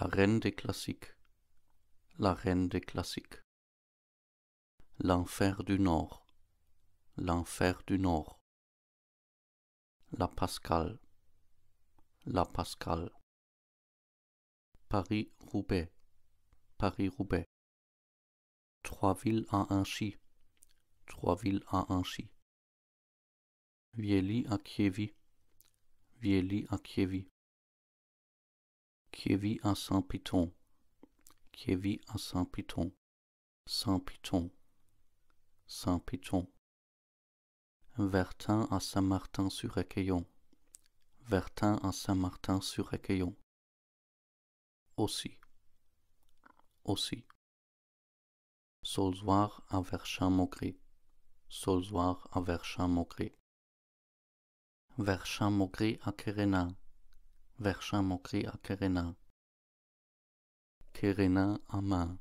La reine des classiques. La reine des classiques. L'enfer du Nord. L'enfer du Nord. La Pascal. La Pascal. Paris-Roubaix. Paris-Roubaix. Trois villes à un Trois villes à un chi. à Kievi. Vieli à Kievi qui vit saint piton, qui vit à saint piton, saint piton, Saint piton. Vertin à Saint-Martin-sur-Écaillon, Vertin à Saint-Martin-sur-Écaillon. Aussi, aussi. Solzoir à verchamp Solzoir à verchamp Verchamogré à kerena à à Kerena. Kerena main,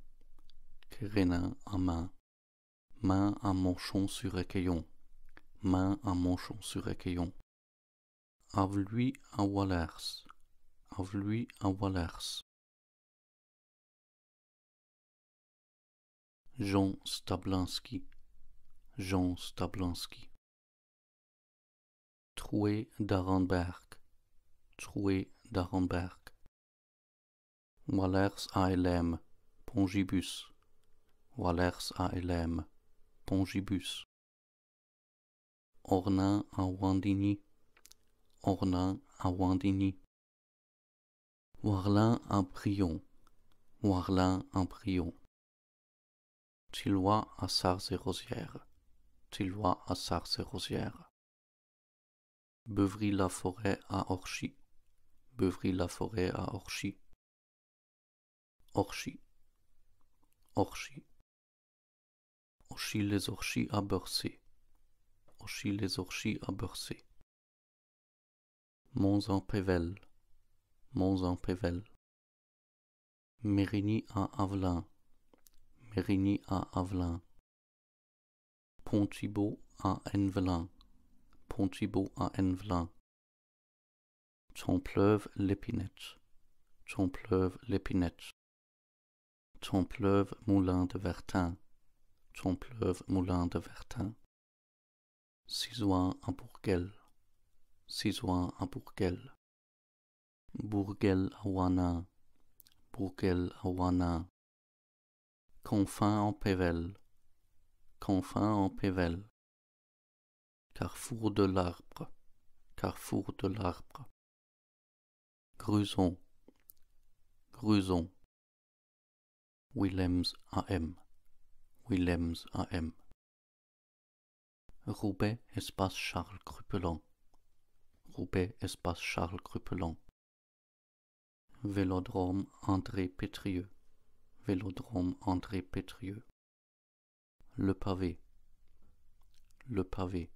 Kerena à main à manchon sur écaillon, main à manchon sur écaillon. Avlui à Wallers, avlui à Wallers. Jean Stablinski, Jean Stablinski. Troué d'Arenberg, Troué d'Arenberg. Wallers ALM, Pongibus. Wallers ALM, Pongibus. Ornin à Wandini, Ornain à Wandini. Warlin à Brion, Warlin à Brion. Tillois à Sars et Rosières, Tillois à Sars et Beuvry-la-Forêt à Orchy, la forêt à Orchy. Orchy. Orchy. orchy les orchis à Bercy. orchy les orchis à Bercy. Mons-en-Pével. Mons-en-Pével. Mérigny à Avelin. Mérigny à Avelin. Pontibot à Envelin. Pontibot à Envelin. Ton pleuve l'épinette, ton pleuve l'épinette, ton pleuve moulin de Vertin, ton pleuve moulin de Vertin. Cisoin à Bourguel, cisoin à Bourguel, Bourguel Awana Bourguel Confin en Pével, confin en Pével, carrefour de l'arbre, carrefour de l'arbre Gruson, Gruson, Willems AM, Willems AM, Roubaix, espace Charles Crupelan, Roubaix, espace Charles Crupelan, Vélodrome André Pétrieux, Vélodrome André Pétrieux, Le Pavé, Le Pavé,